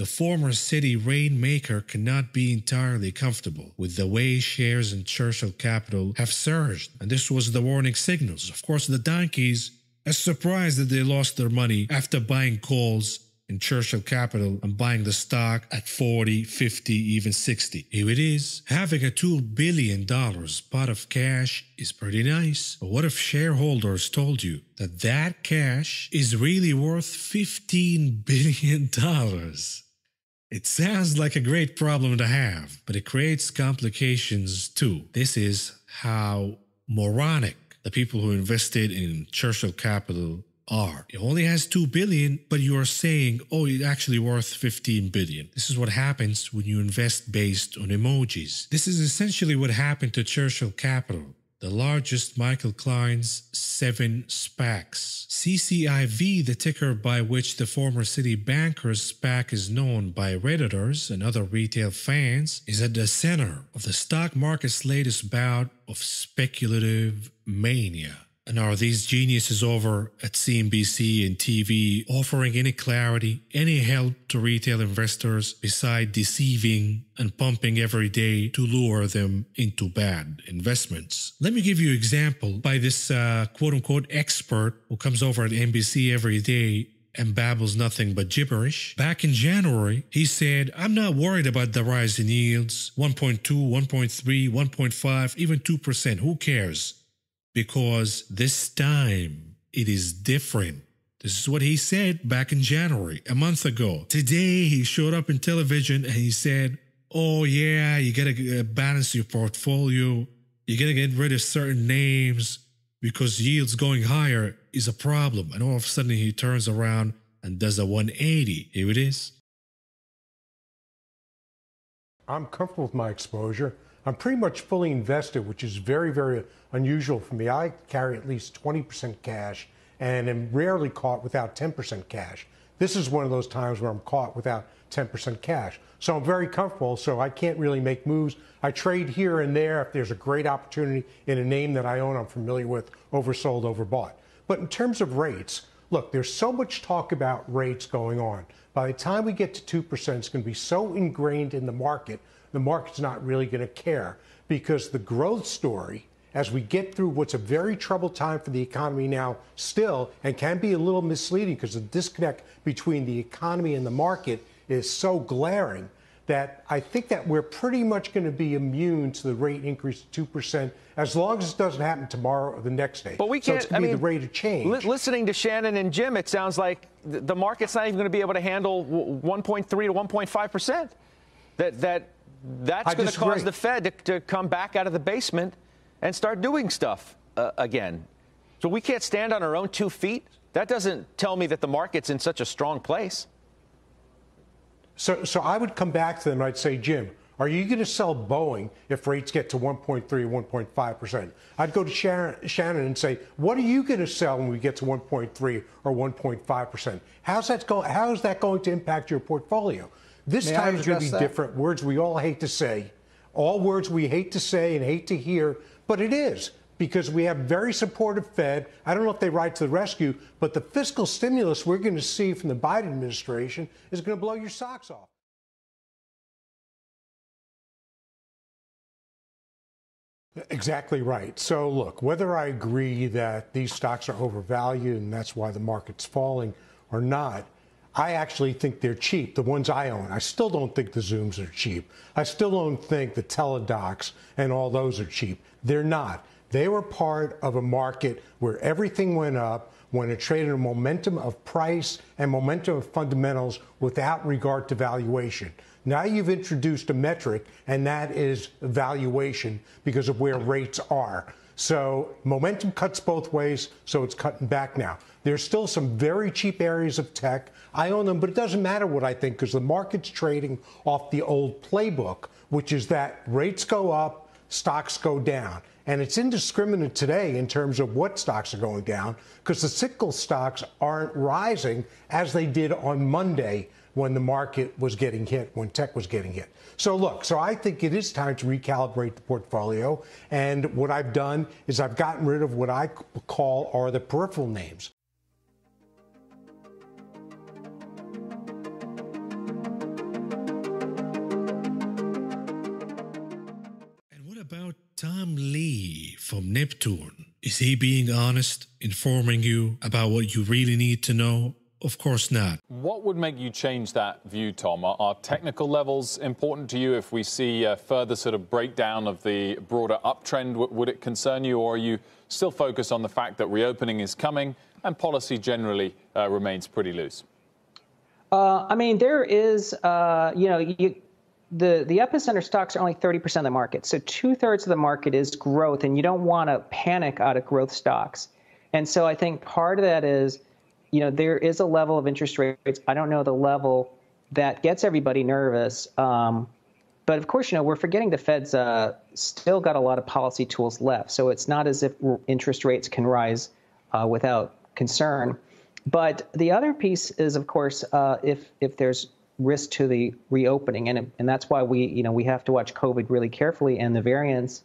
the former city rainmaker cannot be entirely comfortable with the way shares in Churchill Capital have surged, and this was the warning signals. Of course, the donkeys are surprised that they lost their money after buying calls in Churchill Capital and buying the stock at 40, 50, even 60. Here it is. Having a $2 billion pot of cash is pretty nice. But what if shareholders told you that that cash is really worth $15 billion? It sounds like a great problem to have, but it creates complications too. This is how moronic the people who invested in Churchill Capital are. It only has 2 billion, but you are saying, oh, it's actually worth 15 billion. This is what happens when you invest based on emojis. This is essentially what happened to Churchill Capital the largest Michael Klein's seven SPACs. CCIV, the ticker by which the former City Bankers SPAC is known by Redditors and other retail fans, is at the center of the stock market's latest bout of speculative mania. And are these geniuses over at CNBC and TV offering any clarity, any help to retail investors beside deceiving and pumping every day to lure them into bad investments? Let me give you an example by this uh, quote unquote expert who comes over at NBC every day and babbles nothing but gibberish. Back in January, he said, I'm not worried about the rise in yields 1.2, 1.3, 1.5, even 2%. Who cares? because this time it is different. This is what he said back in January, a month ago. Today, he showed up in television and he said, Oh, yeah, you got to uh, balance your portfolio. You got to get rid of certain names because yields going higher is a problem. And all of a sudden, he turns around and does a 180. Here it is. I'm comfortable with my exposure. I'm pretty much fully invested, which is very, very unusual for me. I carry at least 20% cash and am rarely caught without 10% cash. This is one of those times where I'm caught without 10% cash. So I'm very comfortable, so I can't really make moves. I trade here and there if there's a great opportunity in a name that I own, I'm familiar with, oversold, overbought. But in terms of rates, look, there's so much talk about rates going on. By the time we get to 2%, it's going to be so ingrained in the market the market's not really going to care because the growth story, as we get through what's a very troubled time for the economy now, still, and can be a little misleading because the disconnect between the economy and the market is so glaring that I think that we're pretty much going to be immune to the rate increase to 2% as long as it doesn't happen tomorrow or the next day. But we can't, so it's I mean, the rate of change. Li listening to Shannon and Jim, it sounds like the market's not even going to be able to handle 1.3 to 1.5%. That, that that's going to cause the Fed to, to, come back out of the basement and start doing stuff uh, again. So we can't stand on our own two feet. That doesn't tell me that the market's in such a strong place. So, so I would come back to them and I'd say, Jim, are you going to sell Boeing if rates get to 1.3, or 1.5%? I'd go to Sharon, Shannon and say, what are you going to sell when we get to 1.3 or 1.5%? How's that, go, how's that going to impact your portfolio? This May time is going to be that? different. Words we all hate to say, all words we hate to say and hate to hear, but it is because we have very supportive Fed. I don't know if they ride to the rescue, but the fiscal stimulus we're going to see from the Biden administration is going to blow your socks off. Exactly right. So, look, whether I agree that these stocks are overvalued and that's why the market's falling or not, I actually think they're cheap, the ones I own. I still don't think the Zooms are cheap. I still don't think the Teledocs and all those are cheap. They're not. They were part of a market where everything went up when it traded a momentum of price and momentum of fundamentals without regard to valuation. Now you've introduced a metric, and that is valuation because of where rates are. So momentum cuts both ways, so it's cutting back now. There's still some very cheap areas of tech. I own them, but it doesn't matter what I think because the market's trading off the old playbook, which is that rates go up, stocks go down. And it's indiscriminate today in terms of what stocks are going down because the cyclical stocks aren't rising as they did on Monday when the market was getting hit, when tech was getting hit. So, look, so I think it is time to recalibrate the portfolio. And what I've done is I've gotten rid of what I call are the peripheral names. from Neptune. Is he being honest, informing you about what you really need to know? Of course not. What would make you change that view, Tom? Are, are technical levels important to you? If we see a further sort of breakdown of the broader uptrend, w- would it concern you? Or are you still focused on the fact that reopening is coming and policy generally uh, remains pretty loose? Uh, I mean, there is, uh, you know, you, the, the epicenter stocks are only 30% of the market. So two thirds of the market is growth, and you don't want to panic out of growth stocks. And so I think part of that is, you know, there is a level of interest rates. I don't know the level that gets everybody nervous. Um, but of course, you know, we're forgetting the Fed's uh, still got a lot of policy tools left. So it's not as if interest rates can rise uh, without concern. But the other piece is, of course, uh, if if there's risk to the reopening, and and that's why we you know we have to watch COVID really carefully and the variants.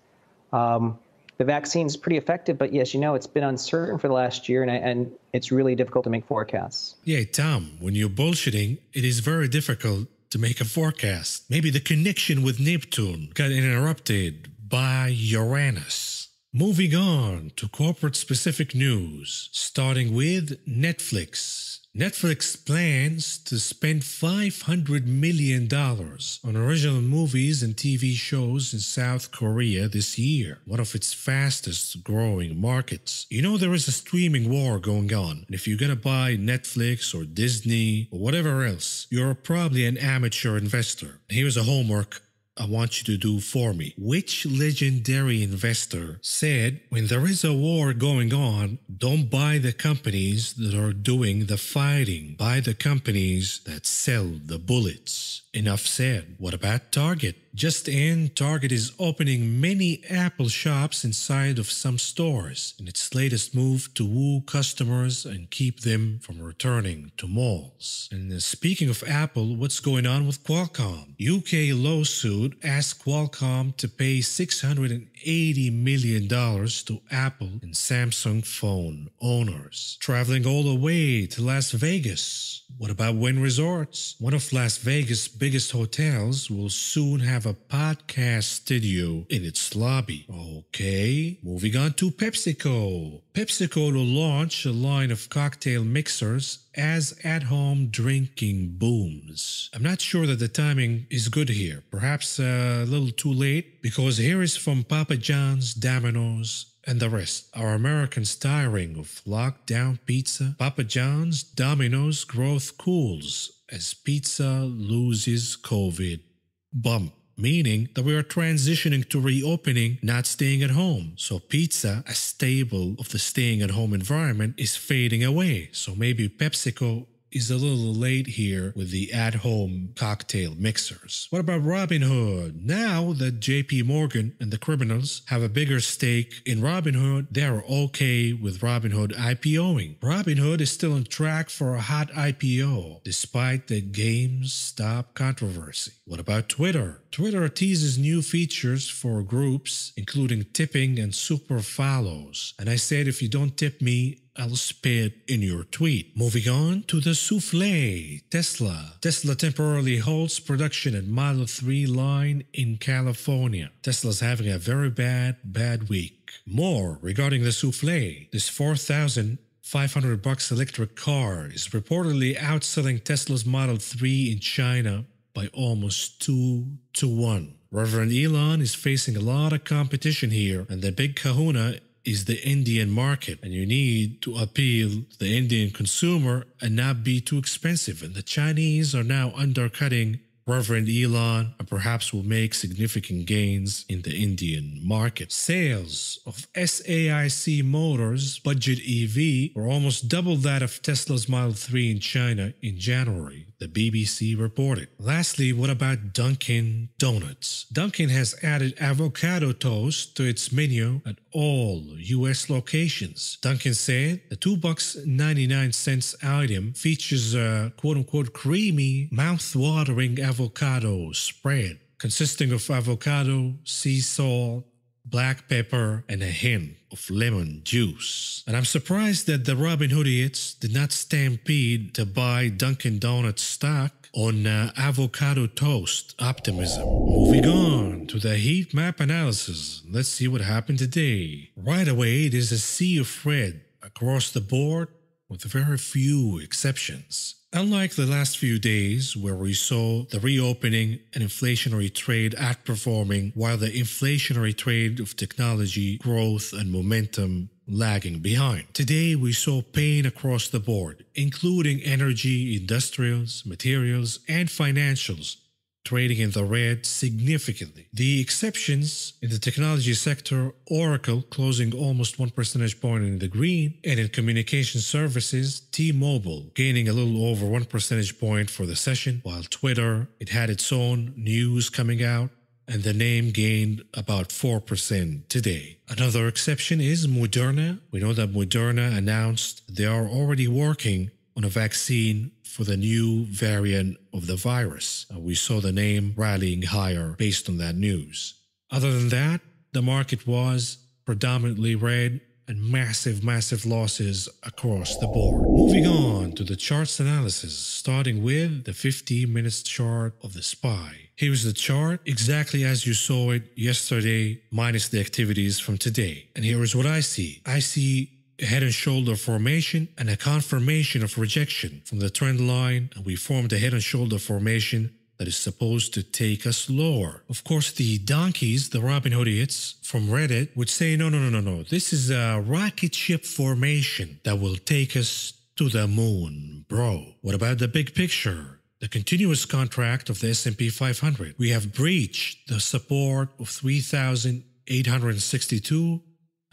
Um, the vaccine is pretty effective, but yes, you know it's been uncertain for the last year, and and it's really difficult to make forecasts. Yeah, Tom, when you're bullshitting, it is very difficult to make a forecast. Maybe the connection with Neptune got interrupted by Uranus. Moving on to corporate specific news, starting with Netflix. Netflix plans to spend $500 million on original movies and TV shows in South Korea this year, one of its fastest growing markets. You know, there is a streaming war going on, and if you're gonna buy Netflix or Disney or whatever else, you're probably an amateur investor. Here's a homework I want you to do for me. Which legendary investor said, when there is a war going on, don't buy the companies that are doing the fighting, buy the companies that sell the bullets? Enough said. What about Target? Just in, Target is opening many Apple shops inside of some stores in its latest move to woo customers and keep them from returning to malls. And uh, speaking of Apple, what's going on with Qualcomm? UK lawsuit asked Qualcomm to pay six hundred. $80 million to Apple and Samsung phone owners, traveling all the way to Las Vegas. What about Wynn Resorts? One of Las Vegas' biggest hotels will soon have a podcast studio in its lobby. Okay, moving on to PepsiCo. PepsiCo will launch a line of cocktail mixers as at home drinking booms. I'm not sure that the timing is good here, perhaps uh, a little too late, because here is from Papa John's, Domino's, and the rest. Our Americans tiring of lockdown pizza, Papa John's, Domino's growth cools as pizza loses COVID bump meaning that we are transitioning to reopening, not staying at home. So pizza, a staple of the staying at home environment, is fading away. So maybe PepsiCo is a little late here with the at home cocktail mixers. What about Robin Hood? Now that JP Morgan and the criminals have a bigger stake in Robin Hood, they are okay with Robin Hood IPOing. Robin Hood is still on track for a hot IPO despite the GameStop controversy. What about Twitter? Twitter teases new features for groups, including tipping and super follows. And I said, if you don't tip me, I'll spit in your tweet. Moving on to the souffle, Tesla. Tesla temporarily halts production at Model 3 line in California. Tesla's having a very bad, bad week. More regarding the souffle. This 4,000 500 bucks electric car is reportedly outselling Tesla's Model 3 in China by almost 2 to 1. Reverend Elon is facing a lot of competition here, and the big kahuna is the Indian market. And you need to appeal to the Indian consumer and not be too expensive. And the Chinese are now undercutting Reverend Elon and perhaps will make significant gains in the Indian market. Sales of SAIC Motors Budget EV were almost double that of Tesla's Model 3 in China in January the BBC reported. Lastly, what about Dunkin' Donuts? Dunkin' has added avocado toast to its menu at all US locations. Dunkin' said the 2 bucks 99 cents item features a quote unquote creamy, mouth-watering avocado spread consisting of avocado, sea salt, black pepper, and a hint of lemon juice. And I'm surprised that the Robin Hoodiots did not stampede to buy Dunkin' Donuts stock on uh, avocado toast optimism. Moving on to the heat map analysis. Let's see what happened today. Right away, it is a sea of red across the board with very few exceptions. Unlike the last few days, where we saw the reopening and inflationary trade outperforming, while the inflationary trade of technology, growth, and momentum lagging behind. Today, we saw pain across the board, including energy, industrials, materials, and financials, trading in the red significantly. The exceptions in the technology sector, Oracle closing almost one percentage point in the green, and in communication services, T-Mobile gaining a little over one percentage point for the session, while Twitter, it had its own news coming out, and the name gained about 4% today. Another exception is Moderna. We know that Moderna announced they are already working on a vaccine for the new variant of the virus. And we saw the name rallying higher based on that news. Other than that, the market was predominantly red and massive, massive losses across the board. Moving on to the charts analysis, starting with the 15 minutes chart of the SPY. Here's the chart exactly as you saw it yesterday, minus the activities from today. And here is what I see. I see head and shoulder formation and a confirmation of rejection from the trend line, and we formed a head and shoulder formation that is supposed to take us lower. Of course, the donkeys, the Robin Hoodiots from Reddit, would say, no, no, no, no, no. This is a rocket ship formation that will take us to the moon, bro. What about the big picture? The continuous contract of the S&P 500. We have breached the support of 3,862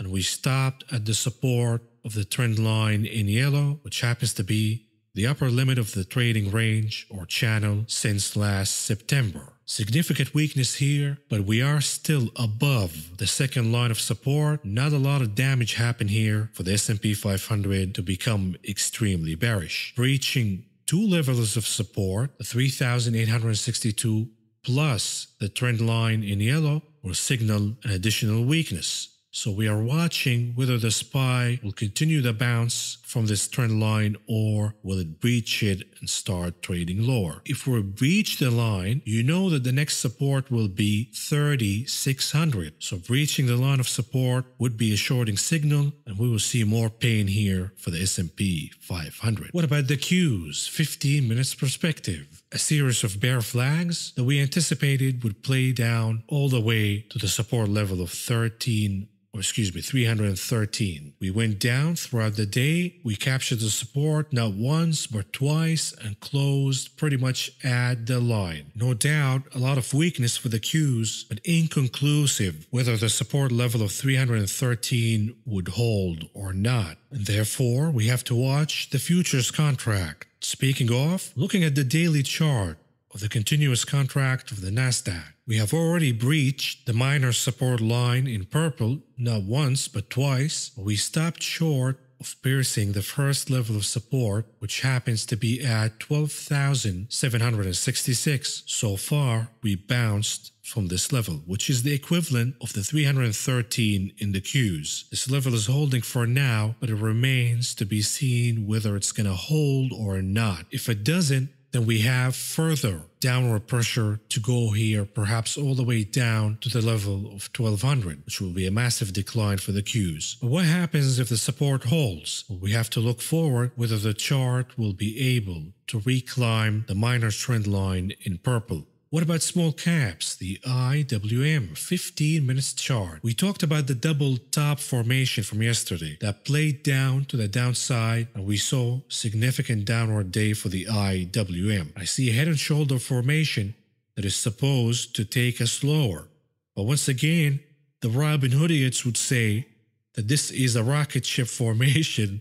and we stopped at the support of the trend line in yellow, which happens to be the upper limit of the trading range or channel since last September. Significant weakness here, but we are still above the second line of support. Not a lot of damage happened here for the S&P 500 to become extremely bearish. Breaching two levels of support, the 3,862 plus the trend line in yellow will signal an additional weakness. So we are watching whether the SPY will continue the bounce from this trend line or will it breach it and start trading lower. If we breach the line, you know that the next support will be 3600. So breaching the line of support would be a shorting signal and we will see more pain here for the S&P 500. What about the Qs? 15 minutes perspective. A series of bear flags that we anticipated would play down all the way to the support level of 13 or oh, excuse me, 313. We went down throughout the day. We captured the support not once but twice and closed pretty much at the line. No doubt, a lot of weakness for the cues, but inconclusive whether the support level of 313 would hold or not. And therefore, we have to watch the futures contract. Speaking of, looking at the daily chart, of the continuous contract of the NASDAQ. We have already breached the minor support line in purple not once but twice, but we stopped short of piercing the first level of support, which happens to be at 12,766. So far, we bounced from this level, which is the equivalent of the 313 in the queues. This level is holding for now, but it remains to be seen whether it's going to hold or not. If it doesn't, then we have further downward pressure to go here, perhaps all the way down to the level of 1200, which will be a massive decline for the cues. But what happens if the support holds? Well, we have to look forward whether the chart will be able to reclimb the minor trend line in purple. What about small caps, the IWM 15 minutes chart? We talked about the double top formation from yesterday that played down to the downside and we saw significant downward day for the IWM. I see a head and shoulder formation that is supposed to take us lower. But once again, the Robin Hoodiots would say that this is a rocket ship formation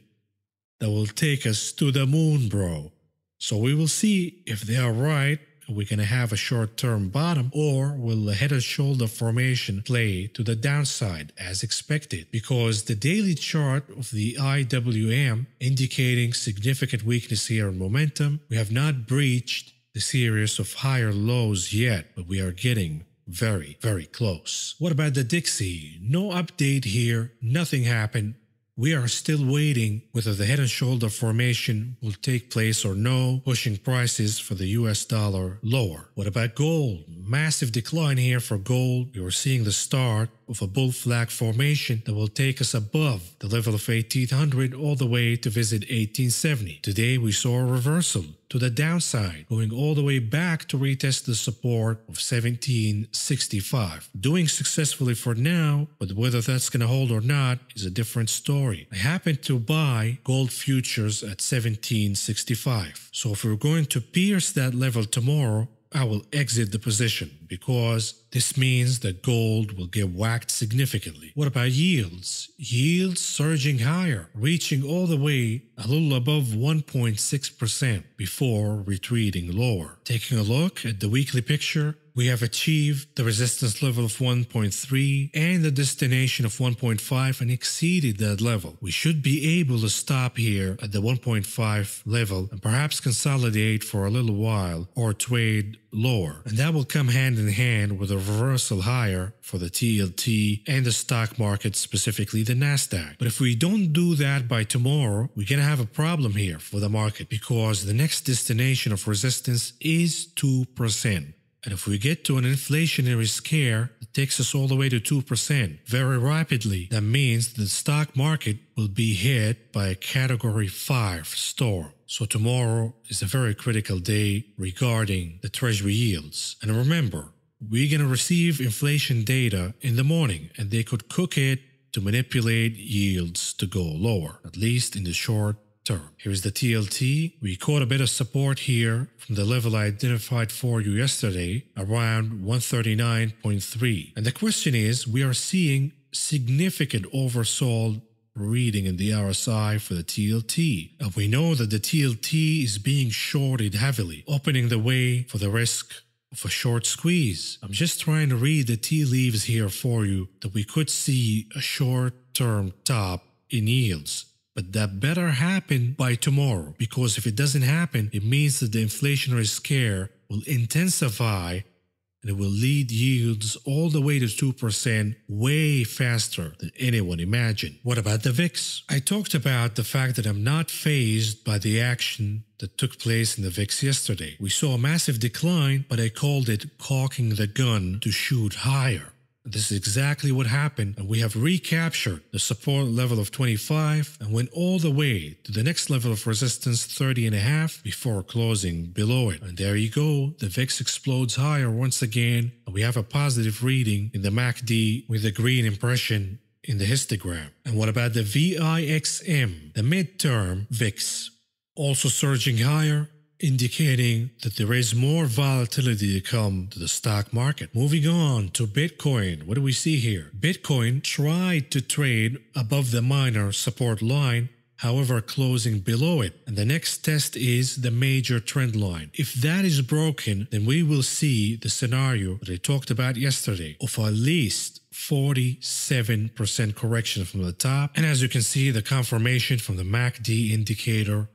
that will take us to the moon, bro. So we will see if they are right we're going to have a short-term bottom or will the head and shoulder formation play to the downside as expected because the daily chart of the IWM indicating significant weakness here in momentum. We have not breached the series of higher lows yet, but we are getting very, very close. What about the Dixie? No update here. Nothing happened. We are still waiting whether the head and shoulder formation will take place or no, pushing prices for the US dollar lower. What about gold? Massive decline here for gold. You're seeing the start with a bull flag formation that will take us above the level of 1800 all the way to visit 1870. Today we saw a reversal to the downside, going all the way back to retest the support of 1765. Doing successfully for now, but whether that's going to hold or not is a different story. I happened to buy gold futures at 1765. So if we're going to pierce that level tomorrow, I will exit the position because this means that gold will get whacked significantly. What about yields? Yields surging higher, reaching all the way a little above 1.6% before retreating lower. Taking a look at the weekly picture, we have achieved the resistance level of 1.3 and the destination of 1.5 and exceeded that level. We should be able to stop here at the 1.5 level and perhaps consolidate for a little while or trade lower, and that will come hand in hand with a reversal higher for the TLT and the stock market, specifically the NASDAQ. But if we don't do that by tomorrow, we're going to have a problem here for the market because the next destination of resistance is 2%. And if we get to an inflationary scare that takes us all the way to 2% very rapidly, that means the stock market will be hit by a category 5 storm. So tomorrow is a very critical day regarding the treasury yields. And remember, we're going to receive inflation data in the morning and they could cook it to manipulate yields to go lower, at least in the short term. Here is the TLT. We caught a bit of support here from the level I identified for you yesterday around 139.3. And the question is, we are seeing significant oversold reading in the RSI for the TLT. And we know that the TLT is being shorted heavily, opening the way for the risk of a short squeeze. I'm just trying to read the tea leaves here for you that we could see a short term top in yields but that better happen by tomorrow because if it doesn't happen, it means that the inflationary scare will intensify and it will lead yields all the way to 2% way faster than anyone imagined. What about the VIX? I talked about the fact that I'm not phased by the action that took place in the VIX yesterday. We saw a massive decline, but I called it cocking the gun to shoot higher. This is exactly what happened, and we have recaptured the support level of 25 and went all the way to the next level of resistance 30 and a half before closing below it. And there you go, the VIX explodes higher once again, and we have a positive reading in the MACD with a green impression in the histogram. And what about the VIXM, the midterm VIX? Also surging higher, indicating that there is more volatility to come to the stock market. Moving on to Bitcoin, what do we see here? Bitcoin tried to trade above the minor support line however closing below it. And the next test is the major trend line. If that is broken, then we will see the scenario that I talked about yesterday of at least 47% correction from the top. And as you can see, the confirmation from the MACD indicator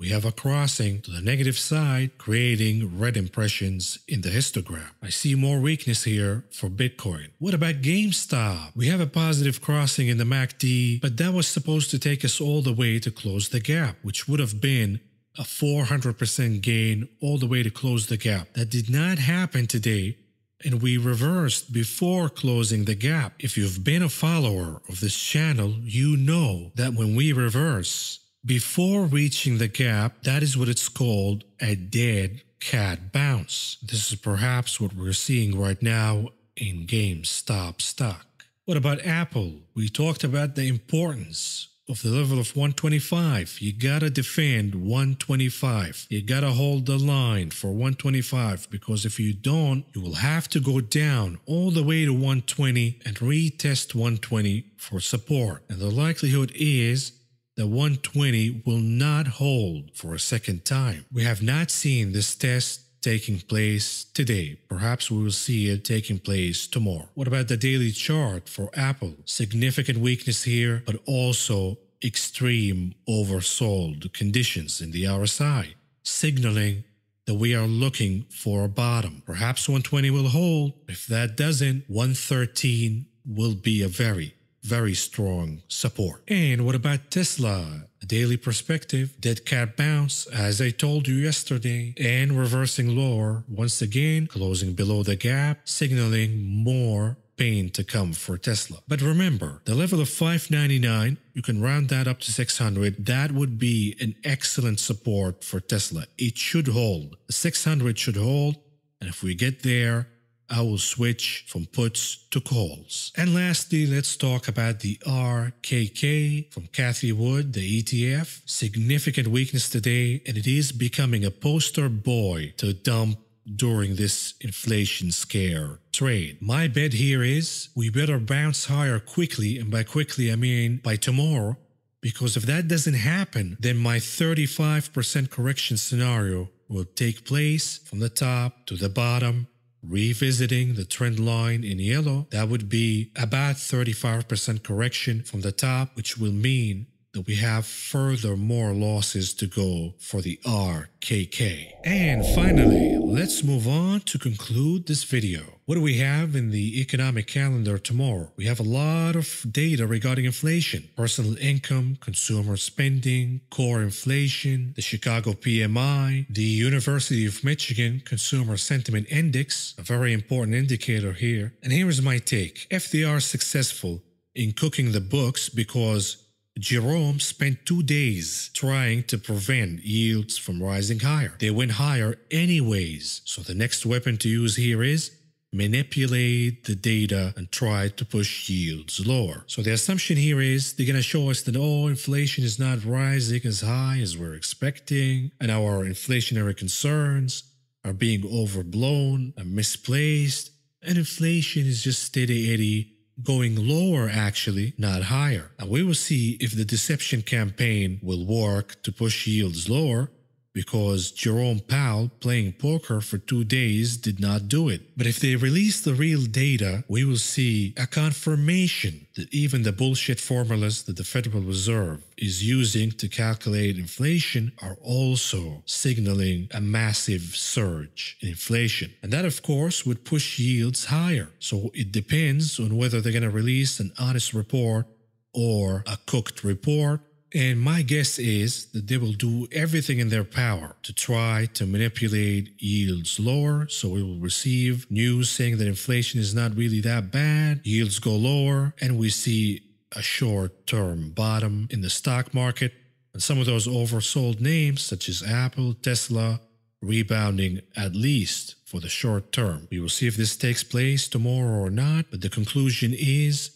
we have a crossing to the negative side, creating red impressions in the histogram. I see more weakness here for Bitcoin. What about GameStop? We have a positive crossing in the MACD, but that was supposed to take us all the way to close the gap, which would have been a 400% gain all the way to close the gap. That did not happen today and we reversed before closing the gap. If you've been a follower of this channel, you know that when we reverse, before reaching the gap, that is what it's called a dead cat bounce. This is perhaps what we're seeing right now in GameStop stock. What about Apple? We talked about the importance of the level of 125. You gotta defend 125. You gotta hold the line for 125 because if you don't, you will have to go down all the way to 120 and retest 120 for support. And the likelihood is the 120 will not hold for a second time. We have not seen this test taking place today. Perhaps we will see it taking place tomorrow. What about the daily chart for Apple? Significant weakness here, but also extreme oversold conditions in the RSI, signaling that we are looking for a bottom. Perhaps 120 will hold. If that doesn't, 113 will be a very very strong support. And what about Tesla? Daily perspective, dead cat bounce, as I told you yesterday, and reversing lower once again, closing below the gap, signaling more pain to come for Tesla. But remember, the level of 599, you can round that up to 600. That would be an excellent support for Tesla. It should hold. 600 should hold. And if we get there, I will switch from puts to calls. And lastly, let's talk about the RKK from Kathy Wood, the ETF. Significant weakness today, and it is becoming a poster boy to dump during this inflation scare trade. My bet here is we better bounce higher quickly, and by quickly I mean by tomorrow, because if that doesn't happen, then my 35% correction scenario will take place from the top to the bottom Revisiting the trend line in yellow, that would be about 35% correction from the top, which will mean that we have further more losses to go for the RKK. And finally, let's move on to conclude this video. What do we have in the economic calendar tomorrow? We have a lot of data regarding inflation, personal income, consumer spending, core inflation, the Chicago PMI, the University of Michigan Consumer Sentiment Index, a very important indicator here. And here is my take. If they are successful in cooking the books because Jerome spent two days trying to prevent yields from rising higher. They went higher anyways. So the next weapon to use here is manipulate the data and try to push yields lower. So the assumption here is they're going to show us that, oh, inflation is not rising as high as we're expecting, and our inflationary concerns are being overblown and misplaced, and inflation is just steady Eddie going lower actually, not higher. Now we will see if the deception campaign will work to push yields lower because Jerome Powell playing poker for two days did not do it. But if they release the real data, we will see a confirmation that even the bullshit formulas that the Federal Reserve is using to calculate inflation are also signaling a massive surge in inflation. And that, of course, would push yields higher. So it depends on whether they're going to release an honest report or a cooked report and my guess is that they will do everything in their power to try to manipulate yields lower. So we will receive news saying that inflation is not really that bad, yields go lower, and we see a short term bottom in the stock market. And some of those oversold names, such as Apple, Tesla, rebounding at least for the short term. We will see if this takes place tomorrow or not, but the conclusion is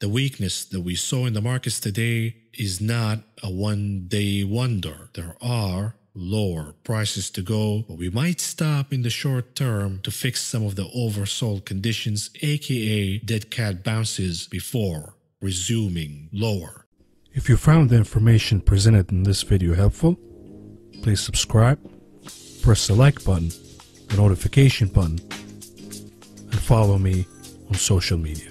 the weakness that we saw in the markets today is not a one day wonder. There are lower prices to go, but we might stop in the short term to fix some of the oversold conditions, aka dead cat bounces, before resuming lower. If you found the information presented in this video helpful, please subscribe, press the like button, the notification button, and follow me on social media.